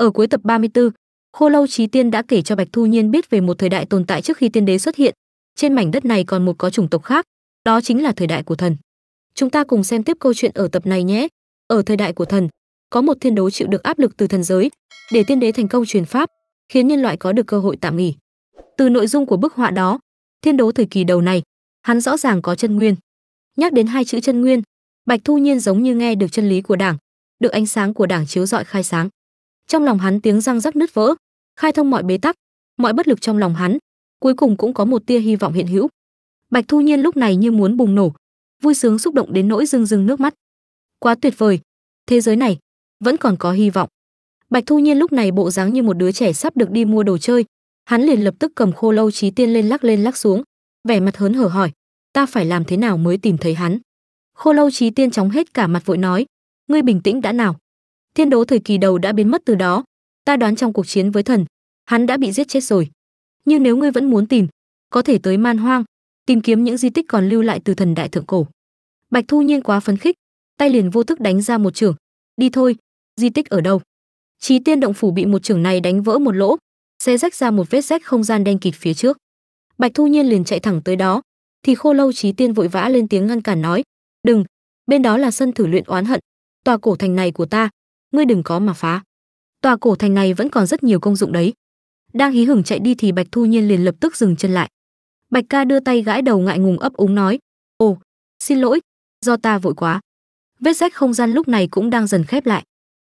Ở cuối tập 34, Khô Lâu Chí Tiên đã kể cho Bạch Thu Nhiên biết về một thời đại tồn tại trước khi tiên đế xuất hiện, trên mảnh đất này còn một có chủng tộc khác, đó chính là thời đại của thần. Chúng ta cùng xem tiếp câu chuyện ở tập này nhé. Ở thời đại của thần, có một thiên đấu chịu được áp lực từ thần giới, để tiên đế thành công truyền pháp, khiến nhân loại có được cơ hội tạm nghỉ. Từ nội dung của bức họa đó, thiên đấu thời kỳ đầu này, hắn rõ ràng có chân nguyên. Nhắc đến hai chữ chân nguyên, Bạch Thu Nhiên giống như nghe được chân lý của Đảng, được ánh sáng của Đảng chiếu rọi khai sáng trong lòng hắn tiếng răng rắc nứt vỡ khai thông mọi bế tắc mọi bất lực trong lòng hắn cuối cùng cũng có một tia hy vọng hiện hữu bạch thu nhiên lúc này như muốn bùng nổ vui sướng xúc động đến nỗi rưng rưng nước mắt quá tuyệt vời thế giới này vẫn còn có hy vọng bạch thu nhiên lúc này bộ dáng như một đứa trẻ sắp được đi mua đồ chơi hắn liền lập tức cầm khô lâu trí tiên lên lắc lên lắc xuống vẻ mặt hớn hở hỏi ta phải làm thế nào mới tìm thấy hắn khô lâu trí tiên chóng hết cả mặt vội nói ngươi bình tĩnh đã nào thiên đấu thời kỳ đầu đã biến mất từ đó ta đoán trong cuộc chiến với thần hắn đã bị giết chết rồi nhưng nếu ngươi vẫn muốn tìm có thể tới man hoang tìm kiếm những di tích còn lưu lại từ thần đại thượng cổ bạch thu nhiên quá phấn khích tay liền vô thức đánh ra một trường đi thôi di tích ở đâu Chí Tiên động phủ bị một trưởng này đánh vỡ một lỗ, xé rách ra một vết rách không gian đen kịt phía trước. Bạch Thu Nhiên liền chạy thẳng tới đó, thì Khô Lâu Chí Tiên vội vã lên tiếng ngăn cản nói: "Đừng, bên đó là sân thử luyện oán hận, tòa cổ thành này của ta, ngươi đừng có mà phá tòa cổ thành này vẫn còn rất nhiều công dụng đấy đang hí hửng chạy đi thì bạch thu nhiên liền lập tức dừng chân lại bạch ca đưa tay gãi đầu ngại ngùng ấp úng nói ồ xin lỗi do ta vội quá vết rách không gian lúc này cũng đang dần khép lại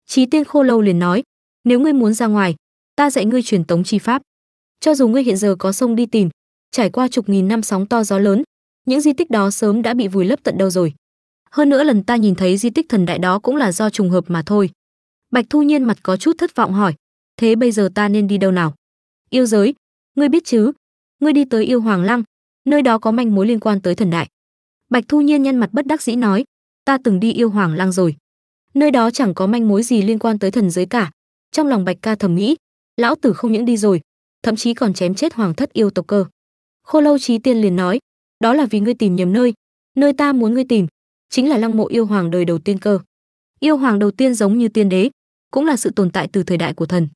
Chí Tiên Khô Lâu liền nói, nếu ngươi muốn ra ngoài, ta dạy ngươi truyền tống chi pháp. Cho dù ngươi hiện giờ có sông đi tìm, trải qua chục nghìn năm sóng to gió lớn, những di tích đó sớm đã bị vùi lấp tận đâu rồi. Hơn nữa lần ta nhìn thấy di tích thần đại đó cũng là do trùng hợp mà thôi. Bạch Thu Nhiên mặt có chút thất vọng hỏi, thế bây giờ ta nên đi đâu nào? Yêu giới, ngươi biết chứ, ngươi đi tới yêu hoàng lăng, nơi đó có manh mối liên quan tới thần đại. Bạch Thu Nhiên nhân mặt bất đắc dĩ nói, ta từng đi yêu hoàng lăng rồi. Nơi đó chẳng có manh mối gì liên quan tới thần giới cả. Trong lòng Bạch Ca thầm nghĩ, lão tử không những đi rồi, thậm chí còn chém chết hoàng thất yêu tộc cơ. Khô Lâu trí Tiên liền nói, đó là vì ngươi tìm nhầm nơi, nơi ta muốn ngươi tìm chính là lăng mộ yêu hoàng đời đầu tiên cơ. Yêu hoàng đầu tiên giống như tiên đế, cũng là sự tồn tại từ thời đại của thần.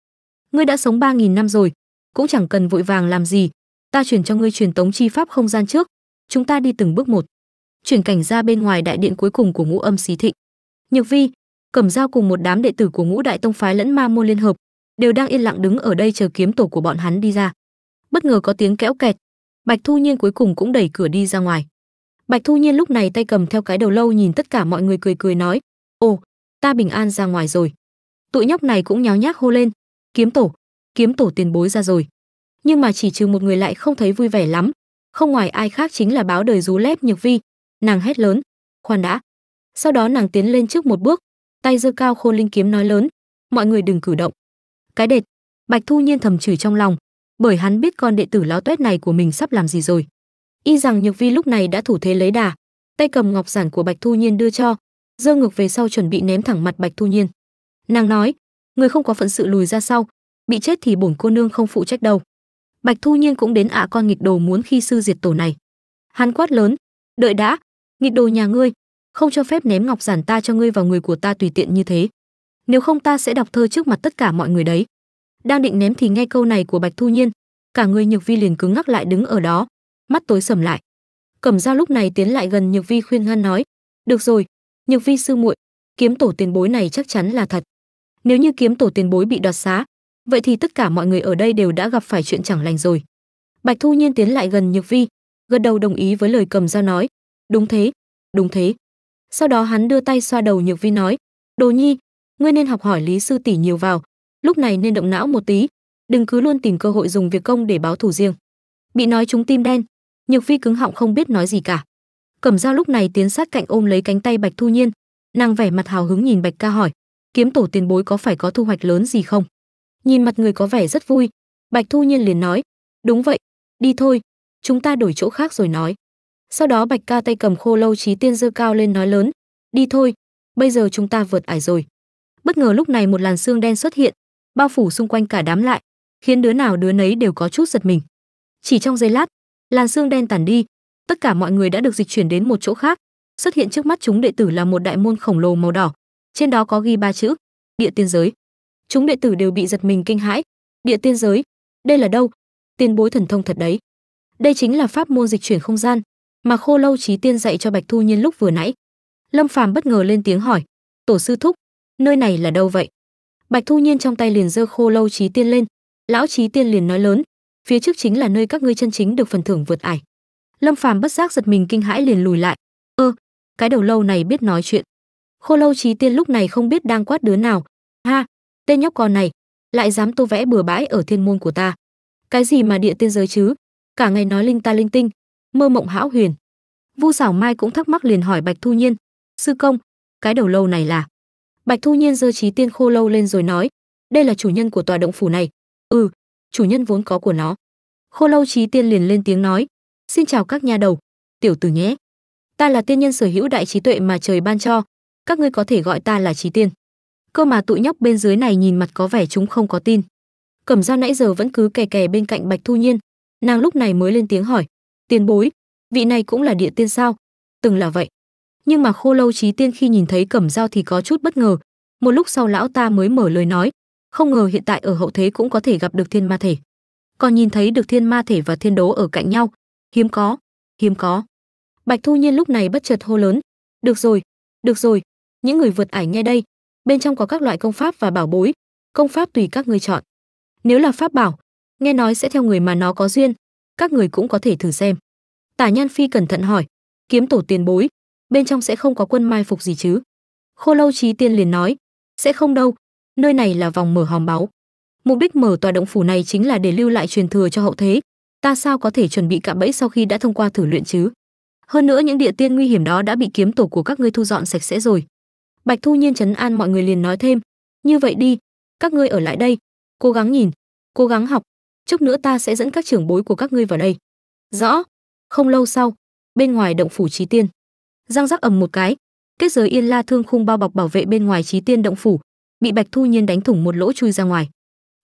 Ngươi đã sống 3000 năm rồi, cũng chẳng cần vội vàng làm gì, ta chuyển cho ngươi truyền tống chi pháp không gian trước, chúng ta đi từng bước một. Chuyển cảnh ra bên ngoài đại điện cuối cùng của Ngũ Âm Xí Thịnh. Nhược Vi, Cẩm Dao cùng một đám đệ tử của Ngũ Đại Tông phái lẫn Ma môn liên hợp, đều đang yên lặng đứng ở đây chờ kiếm tổ của bọn hắn đi ra. Bất ngờ có tiếng kéo kẹt, Bạch Thu Nhiên cuối cùng cũng đẩy cửa đi ra ngoài. Bạch Thu Nhiên lúc này tay cầm theo cái đầu lâu nhìn tất cả mọi người cười cười nói, "Ồ, ta bình an ra ngoài rồi." tụi nhóc này cũng nháo nhác hô lên kiếm tổ kiếm tổ tiền bối ra rồi nhưng mà chỉ trừ một người lại không thấy vui vẻ lắm không ngoài ai khác chính là báo đời rú lép nhược vi nàng hét lớn khoan đã sau đó nàng tiến lên trước một bước tay giơ cao khôn linh kiếm nói lớn mọi người đừng cử động cái đệt bạch thu nhiên thầm chửi trong lòng bởi hắn biết con đệ tử láo tuét này của mình sắp làm gì rồi y rằng nhược vi lúc này đã thủ thế lấy đà tay cầm ngọc giản của bạch thu nhiên đưa cho giơ ngược về sau chuẩn bị ném thẳng mặt bạch thu nhiên Nàng nói, người không có phận sự lùi ra sau, bị chết thì bổn cô nương không phụ trách đâu. Bạch Thu Nhiên cũng đến ạ con nghịch đồ muốn khi sư diệt tổ này. Hắn quát lớn, đợi đã, nghịch đồ nhà ngươi, không cho phép ném ngọc giản ta cho ngươi vào người của ta tùy tiện như thế. Nếu không ta sẽ đọc thơ trước mặt tất cả mọi người đấy. Đang định ném thì nghe câu này của Bạch Thu Nhiên, cả người Nhược Vi liền cứng ngắc lại đứng ở đó, mắt tối sầm lại. Cẩm Dao lúc này tiến lại gần Nhược Vi khuyên ngăn nói, "Được rồi, Nhược Vi sư muội, kiếm tổ tiền bối này chắc chắn là thật nếu như kiếm tổ tiền bối bị đoạt xá vậy thì tất cả mọi người ở đây đều đã gặp phải chuyện chẳng lành rồi bạch thu nhiên tiến lại gần nhược vi gật đầu đồng ý với lời cầm dao nói đúng thế đúng thế sau đó hắn đưa tay xoa đầu nhược vi nói đồ nhi ngươi nên học hỏi lý sư tỷ nhiều vào lúc này nên động não một tí đừng cứ luôn tìm cơ hội dùng việc công để báo thù riêng bị nói chúng tim đen nhược vi cứng họng không biết nói gì cả cẩm dao lúc này tiến sát cạnh ôm lấy cánh tay bạch thu nhiên nàng vẻ mặt hào hứng nhìn bạch ca hỏi kiếm tổ tiền bối có phải có thu hoạch lớn gì không nhìn mặt người có vẻ rất vui bạch thu nhiên liền nói đúng vậy đi thôi chúng ta đổi chỗ khác rồi nói sau đó bạch ca tay cầm khô lâu trí tiên dơ cao lên nói lớn đi thôi bây giờ chúng ta vượt ải rồi bất ngờ lúc này một làn xương đen xuất hiện bao phủ xung quanh cả đám lại khiến đứa nào đứa nấy đều có chút giật mình chỉ trong giây lát làn xương đen tản đi tất cả mọi người đã được dịch chuyển đến một chỗ khác xuất hiện trước mắt chúng đệ tử là một đại môn khổng lồ màu đỏ trên đó có ghi ba chữ địa tiên giới chúng đệ tử đều bị giật mình kinh hãi địa tiên giới đây là đâu tiên bối thần thông thật đấy đây chính là pháp môn dịch chuyển không gian mà khô lâu trí tiên dạy cho bạch thu nhiên lúc vừa nãy lâm phàm bất ngờ lên tiếng hỏi tổ sư thúc nơi này là đâu vậy bạch thu nhiên trong tay liền giơ khô lâu trí tiên lên lão trí tiên liền nói lớn phía trước chính là nơi các ngươi chân chính được phần thưởng vượt ải lâm phàm bất giác giật mình kinh hãi liền lùi lại ơ cái đầu lâu này biết nói chuyện Khô lâu trí tiên lúc này không biết đang quát đứa nào. Ha, tên nhóc con này, lại dám tô vẽ bừa bãi ở thiên môn của ta. Cái gì mà địa tiên giới chứ? Cả ngày nói linh ta linh tinh, mơ mộng hão huyền. Vu Sảo Mai cũng thắc mắc liền hỏi Bạch Thu Nhiên, "Sư công, cái đầu lâu này là?" Bạch Thu Nhiên giơ trí tiên khô lâu lên rồi nói, "Đây là chủ nhân của tòa động phủ này." "Ừ, chủ nhân vốn có của nó." Khô lâu trí tiên liền lên tiếng nói, "Xin chào các nhà đầu, tiểu tử nhé. Ta là tiên nhân sở hữu đại trí tuệ mà trời ban cho, các ngươi có thể gọi ta là trí Tiên. Cơ mà tụi nhóc bên dưới này nhìn mặt có vẻ chúng không có tin. Cẩm Dao nãy giờ vẫn cứ kè kè bên cạnh Bạch Thu Nhiên, nàng lúc này mới lên tiếng hỏi, "Tiền bối, vị này cũng là địa tiên sao?" Từng là vậy. Nhưng mà Khô Lâu trí Tiên khi nhìn thấy Cẩm Dao thì có chút bất ngờ, một lúc sau lão ta mới mở lời nói, không ngờ hiện tại ở hậu thế cũng có thể gặp được thiên ma thể. Còn nhìn thấy được thiên ma thể và thiên đố ở cạnh nhau, hiếm có, hiếm có. Bạch Thu Nhiên lúc này bất chợt hô lớn, "Được rồi, được rồi, những người vượt ải nghe đây bên trong có các loại công pháp và bảo bối công pháp tùy các ngươi chọn nếu là pháp bảo nghe nói sẽ theo người mà nó có duyên các người cũng có thể thử xem tả nhan phi cẩn thận hỏi kiếm tổ tiền bối bên trong sẽ không có quân mai phục gì chứ khô lâu trí tiên liền nói sẽ không đâu nơi này là vòng mở hòm báu mục đích mở tòa động phủ này chính là để lưu lại truyền thừa cho hậu thế ta sao có thể chuẩn bị cạm bẫy sau khi đã thông qua thử luyện chứ hơn nữa những địa tiên nguy hiểm đó đã bị kiếm tổ của các ngươi thu dọn sạch sẽ rồi Bạch Thu Nhiên chấn an mọi người liền nói thêm, "Như vậy đi, các ngươi ở lại đây, cố gắng nhìn, cố gắng học, chốc nữa ta sẽ dẫn các trưởng bối của các ngươi vào đây." "Rõ." Không lâu sau, bên ngoài động phủ Chí Tiên, răng rắc ầm một cái, kết giới yên la thương khung bao bọc bảo vệ bên ngoài Chí Tiên động phủ, bị Bạch Thu Nhiên đánh thủng một lỗ chui ra ngoài.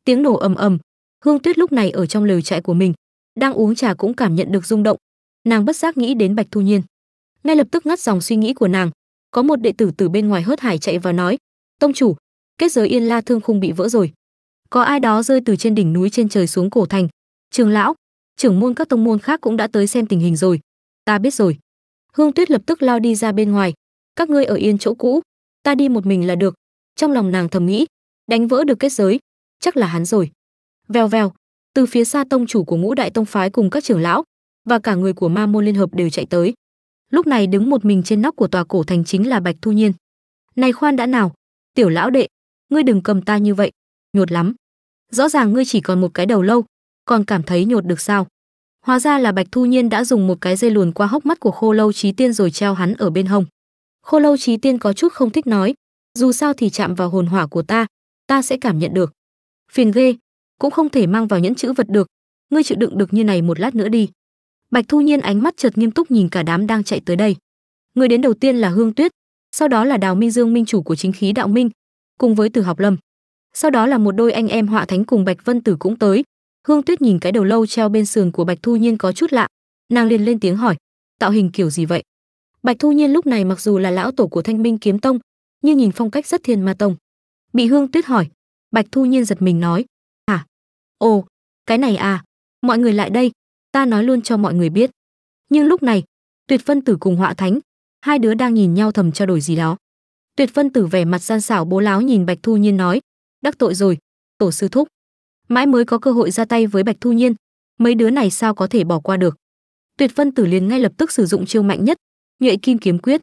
Tiếng nổ ầm ầm, Hương Tuyết lúc này ở trong lều trại của mình, đang uống trà cũng cảm nhận được rung động. Nàng bất giác nghĩ đến Bạch Thu Nhiên. Ngay lập tức ngắt dòng suy nghĩ của nàng, có một đệ tử từ bên ngoài hớt hải chạy vào nói tông chủ kết giới yên la thương khung bị vỡ rồi có ai đó rơi từ trên đỉnh núi trên trời xuống cổ thành trường lão trưởng môn các tông môn khác cũng đã tới xem tình hình rồi ta biết rồi hương tuyết lập tức lao đi ra bên ngoài các ngươi ở yên chỗ cũ ta đi một mình là được trong lòng nàng thầm nghĩ đánh vỡ được kết giới chắc là hắn rồi vèo vèo từ phía xa tông chủ của ngũ đại tông phái cùng các trưởng lão và cả người của ma môn liên hợp đều chạy tới lúc này đứng một mình trên nóc của tòa cổ thành chính là Bạch Thu Nhiên. "Này khoan đã nào, tiểu lão đệ, ngươi đừng cầm ta như vậy, nhột lắm. Rõ ràng ngươi chỉ còn một cái đầu lâu, còn cảm thấy nhột được sao?" Hóa ra là Bạch Thu Nhiên đã dùng một cái dây luồn qua hốc mắt của Khô Lâu Chí Tiên rồi treo hắn ở bên hông. Khô Lâu Chí Tiên có chút không thích nói, dù sao thì chạm vào hồn hỏa của ta, ta sẽ cảm nhận được. Phiền ghê, cũng không thể mang vào nhẫn chữ vật được, ngươi chịu đựng được như này một lát nữa đi bạch thu nhiên ánh mắt chợt nghiêm túc nhìn cả đám đang chạy tới đây người đến đầu tiên là hương tuyết sau đó là đào minh dương minh chủ của chính khí đạo minh cùng với từ học lâm sau đó là một đôi anh em họa thánh cùng bạch vân tử cũng tới hương tuyết nhìn cái đầu lâu treo bên sườn của bạch thu nhiên có chút lạ nàng liền lên tiếng hỏi tạo hình kiểu gì vậy bạch thu nhiên lúc này mặc dù là lão tổ của thanh minh kiếm tông nhưng nhìn phong cách rất thiên ma tông bị hương tuyết hỏi bạch thu nhiên giật mình nói hả ồ cái này à mọi người lại đây ta nói luôn cho mọi người biết. Nhưng lúc này, Tuyệt vân Tử cùng Họa Thánh, hai đứa đang nhìn nhau thầm trao đổi gì đó. Tuyệt vân Tử vẻ mặt gian xảo bố láo nhìn Bạch Thu Nhiên nói, đắc tội rồi, tổ sư thúc. Mãi mới có cơ hội ra tay với Bạch Thu Nhiên, mấy đứa này sao có thể bỏ qua được. Tuyệt vân Tử liền ngay lập tức sử dụng chiêu mạnh nhất, Nhuệ Kim kiếm quyết.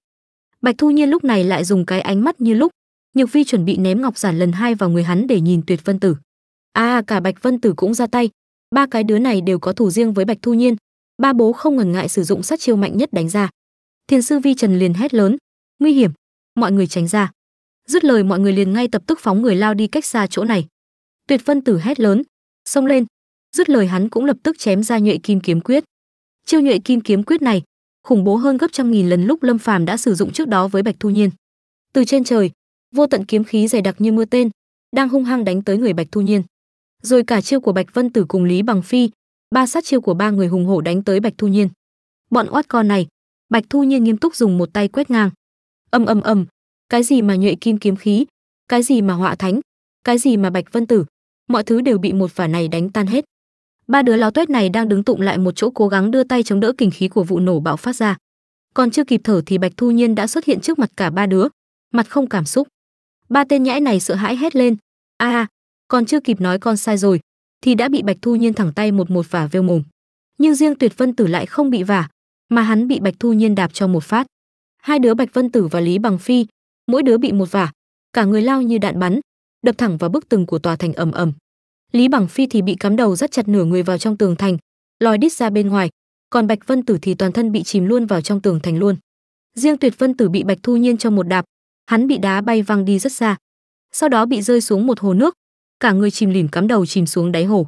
Bạch Thu Nhiên lúc này lại dùng cái ánh mắt như lúc, Nhược Vi chuẩn bị ném ngọc giản lần hai vào người hắn để nhìn Tuyệt Vân Tử. À, cả Bạch Vân Tử cũng ra tay, ba cái đứa này đều có thủ riêng với bạch thu nhiên ba bố không ngần ngại sử dụng sát chiêu mạnh nhất đánh ra thiền sư vi trần liền hét lớn nguy hiểm mọi người tránh ra dứt lời mọi người liền ngay tập tức phóng người lao đi cách xa chỗ này tuyệt vân tử hét lớn xông lên dứt lời hắn cũng lập tức chém ra nhuệ kim kiếm quyết chiêu nhuệ kim kiếm quyết này khủng bố hơn gấp trăm nghìn lần lúc lâm phàm đã sử dụng trước đó với bạch thu nhiên từ trên trời vô tận kiếm khí dày đặc như mưa tên đang hung hăng đánh tới người bạch thu nhiên rồi cả chiêu của Bạch Vân Tử cùng Lý Bằng Phi, ba sát chiêu của ba người hùng hổ đánh tới Bạch Thu Nhiên. Bọn oát con này, Bạch Thu Nhiên nghiêm túc dùng một tay quét ngang. Âm âm âm, cái gì mà nhuệ kim kiếm khí, cái gì mà họa thánh, cái gì mà Bạch Vân Tử, mọi thứ đều bị một phả này đánh tan hết. Ba đứa láo tuét này đang đứng tụng lại một chỗ cố gắng đưa tay chống đỡ kình khí của vụ nổ bạo phát ra. Còn chưa kịp thở thì Bạch Thu Nhiên đã xuất hiện trước mặt cả ba đứa, mặt không cảm xúc. Ba tên nhãi này sợ hãi hét lên, "A à, còn chưa kịp nói con sai rồi thì đã bị bạch thu nhiên thẳng tay một một vả vêu mồm nhưng riêng tuyệt vân tử lại không bị vả mà hắn bị bạch thu nhiên đạp cho một phát hai đứa bạch vân tử và lý bằng phi mỗi đứa bị một vả cả người lao như đạn bắn đập thẳng vào bức tường của tòa thành ầm ầm lý bằng phi thì bị cắm đầu rất chặt nửa người vào trong tường thành lòi đít ra bên ngoài còn bạch vân tử thì toàn thân bị chìm luôn vào trong tường thành luôn riêng tuyệt vân tử bị bạch thu nhiên cho một đạp hắn bị đá bay văng đi rất xa sau đó bị rơi xuống một hồ nước cả người chìm lìm cắm đầu chìm xuống đáy hồ.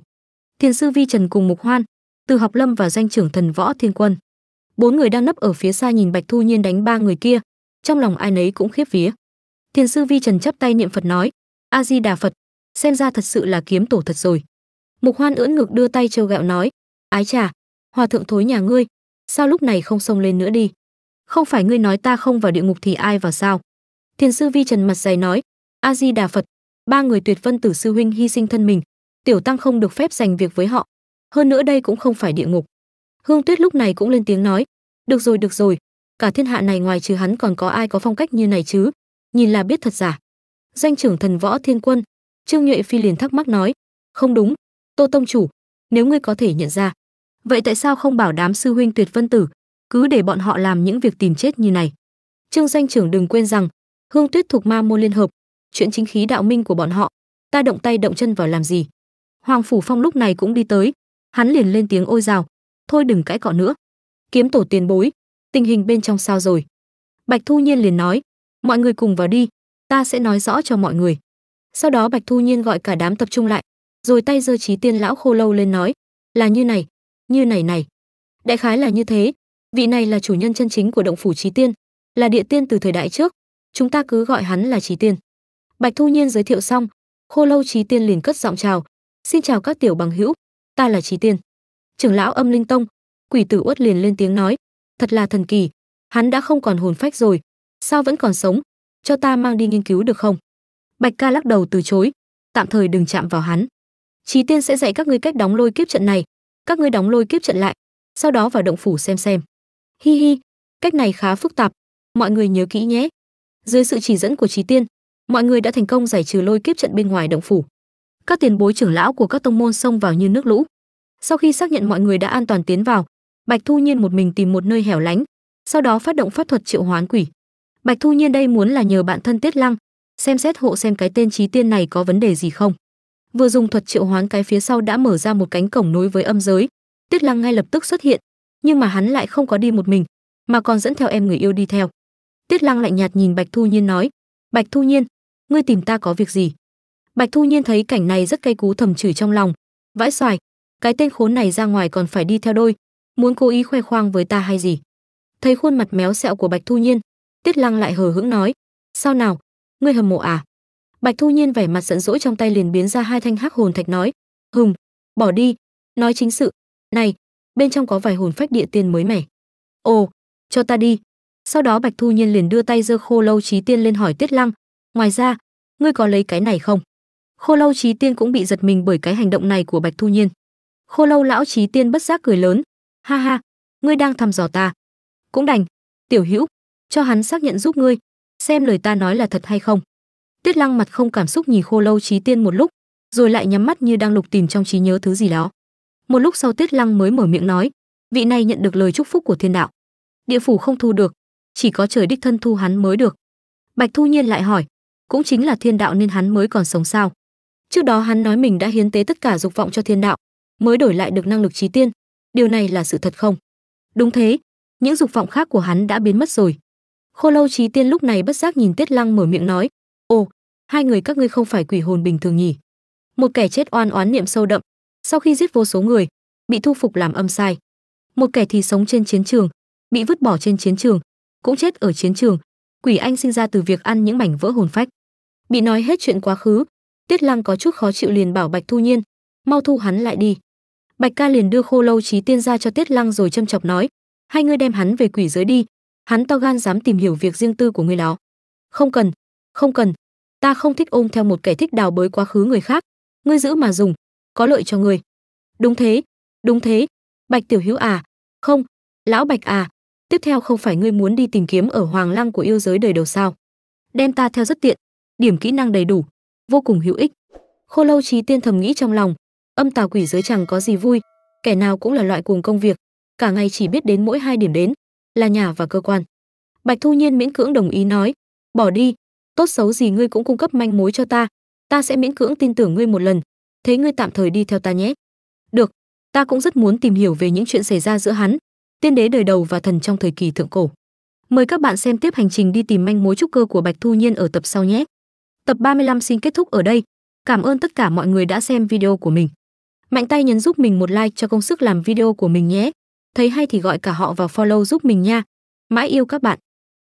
Thiền sư Vi Trần cùng Mục Hoan, Từ Học Lâm và danh trưởng Thần Võ Thiên Quân. Bốn người đang nấp ở phía xa nhìn Bạch Thu Nhiên đánh ba người kia, trong lòng ai nấy cũng khiếp vía. Thiền sư Vi Trần chắp tay niệm Phật nói: "A Di Đà Phật, xem ra thật sự là kiếm tổ thật rồi." Mục Hoan ưỡn ngực đưa tay trêu gạo nói: "Ái chà, hòa thượng thối nhà ngươi, sao lúc này không xông lên nữa đi? Không phải ngươi nói ta không vào địa ngục thì ai vào sao?" Thiền sư Vi Trần mặt dày nói: "A Di Đà Phật, ba người tuyệt vân tử sư huynh hy sinh thân mình tiểu tăng không được phép dành việc với họ hơn nữa đây cũng không phải địa ngục hương tuyết lúc này cũng lên tiếng nói được rồi được rồi cả thiên hạ này ngoài trừ hắn còn có ai có phong cách như này chứ nhìn là biết thật giả danh trưởng thần võ thiên quân trương nhuệ phi liền thắc mắc nói không đúng tô tông chủ nếu ngươi có thể nhận ra vậy tại sao không bảo đám sư huynh tuyệt vân tử cứ để bọn họ làm những việc tìm chết như này trương danh trưởng đừng quên rằng hương tuyết thuộc ma môn liên hợp chuyện chính khí đạo minh của bọn họ ta động tay động chân vào làm gì hoàng phủ phong lúc này cũng đi tới hắn liền lên tiếng ôi rào thôi đừng cãi cọ nữa kiếm tổ tiền bối tình hình bên trong sao rồi bạch thu nhiên liền nói mọi người cùng vào đi ta sẽ nói rõ cho mọi người sau đó bạch thu nhiên gọi cả đám tập trung lại rồi tay giơ trí tiên lão khô lâu lên nói là như này như này này đại khái là như thế vị này là chủ nhân chân chính của động phủ trí tiên là địa tiên từ thời đại trước chúng ta cứ gọi hắn là trí tiên bạch thu nhiên giới thiệu xong khô lâu Chí tiên liền cất giọng chào xin chào các tiểu bằng hữu ta là Chí tiên trưởng lão âm linh tông quỷ tử uất liền lên tiếng nói thật là thần kỳ hắn đã không còn hồn phách rồi sao vẫn còn sống cho ta mang đi nghiên cứu được không bạch ca lắc đầu từ chối tạm thời đừng chạm vào hắn Chí tiên sẽ dạy các ngươi cách đóng lôi kiếp trận này các ngươi đóng lôi kiếp trận lại sau đó vào động phủ xem xem hi hi cách này khá phức tạp mọi người nhớ kỹ nhé dưới sự chỉ dẫn của Chí tiên mọi người đã thành công giải trừ lôi kiếp trận bên ngoài động phủ các tiền bối trưởng lão của các tông môn xông vào như nước lũ sau khi xác nhận mọi người đã an toàn tiến vào bạch thu nhiên một mình tìm một nơi hẻo lánh sau đó phát động pháp thuật triệu hoán quỷ bạch thu nhiên đây muốn là nhờ bạn thân tiết lăng xem xét hộ xem cái tên chí tiên này có vấn đề gì không vừa dùng thuật triệu hoán cái phía sau đã mở ra một cánh cổng nối với âm giới tiết lăng ngay lập tức xuất hiện nhưng mà hắn lại không có đi một mình mà còn dẫn theo em người yêu đi theo tiết lăng lạnh nhạt nhìn bạch thu nhiên nói bạch thu nhiên ngươi tìm ta có việc gì bạch thu nhiên thấy cảnh này rất cay cú thầm chửi trong lòng vãi xoài cái tên khốn này ra ngoài còn phải đi theo đôi muốn cố ý khoe khoang với ta hay gì thấy khuôn mặt méo sẹo của bạch thu nhiên tiết lăng lại hờ hững nói sao nào ngươi hầm mộ à bạch thu nhiên vẻ mặt giận dỗi trong tay liền biến ra hai thanh hắc hồn thạch nói hùng bỏ đi nói chính sự này bên trong có vài hồn phách địa tiên mới mẻ ồ cho ta đi sau đó bạch thu nhiên liền đưa tay giơ khô lâu trí tiên lên hỏi tiết lăng ngoài ra ngươi có lấy cái này không khô lâu trí tiên cũng bị giật mình bởi cái hành động này của bạch thu nhiên khô lâu lão trí tiên bất giác cười lớn ha ha ngươi đang thăm dò ta cũng đành tiểu hữu cho hắn xác nhận giúp ngươi xem lời ta nói là thật hay không tuyết lăng mặt không cảm xúc nhìn khô lâu trí tiên một lúc rồi lại nhắm mắt như đang lục tìm trong trí nhớ thứ gì đó một lúc sau tuyết lăng mới mở miệng nói vị này nhận được lời chúc phúc của thiên đạo địa phủ không thu được chỉ có trời đích thân thu hắn mới được bạch thu nhiên lại hỏi cũng chính là thiên đạo nên hắn mới còn sống sao trước đó hắn nói mình đã hiến tế tất cả dục vọng cho thiên đạo mới đổi lại được năng lực trí tiên điều này là sự thật không đúng thế những dục vọng khác của hắn đã biến mất rồi khô lâu trí tiên lúc này bất giác nhìn tiết lăng mở miệng nói ồ hai người các ngươi không phải quỷ hồn bình thường nhỉ một kẻ chết oan oán niệm sâu đậm sau khi giết vô số người bị thu phục làm âm sai một kẻ thì sống trên chiến trường bị vứt bỏ trên chiến trường cũng chết ở chiến trường quỷ anh sinh ra từ việc ăn những mảnh vỡ hồn phách Bị nói hết chuyện quá khứ, Tuyết Lăng có chút khó chịu liền bảo Bạch Thu Nhiên, mau thu hắn lại đi. Bạch Ca liền đưa Khô Lâu Chí Tiên ra cho Tuyết Lăng rồi châm chọc nói, hai ngươi đem hắn về quỷ giới đi, hắn to gan dám tìm hiểu việc riêng tư của ngươi đó. Không cần, không cần, ta không thích ôm theo một kẻ thích đào bới quá khứ người khác, ngươi giữ mà dùng, có lợi cho ngươi. Đúng thế, đúng thế, Bạch Tiểu Hữu à, không, lão Bạch à, tiếp theo không phải ngươi muốn đi tìm kiếm ở Hoàng Lăng của yêu giới đời đầu sao? Đem ta theo rất tiện, điểm kỹ năng đầy đủ, vô cùng hữu ích. Khô Lâu Chí Tiên thầm nghĩ trong lòng, âm tà quỷ giới chẳng có gì vui, kẻ nào cũng là loại cuồng công việc, cả ngày chỉ biết đến mỗi hai điểm đến, là nhà và cơ quan. Bạch Thu Nhiên miễn cưỡng đồng ý nói, "Bỏ đi, tốt xấu gì ngươi cũng cung cấp manh mối cho ta, ta sẽ miễn cưỡng tin tưởng ngươi một lần, thế ngươi tạm thời đi theo ta nhé." "Được, ta cũng rất muốn tìm hiểu về những chuyện xảy ra giữa hắn, tiên đế đời đầu và thần trong thời kỳ thượng cổ." Mời các bạn xem tiếp hành trình đi tìm manh mối trúc cơ của Bạch Thu Nhiên ở tập sau nhé. Tập 35 xin kết thúc ở đây. Cảm ơn tất cả mọi người đã xem video của mình. Mạnh tay nhấn giúp mình một like cho công sức làm video của mình nhé. Thấy hay thì gọi cả họ vào follow giúp mình nha. Mãi yêu các bạn.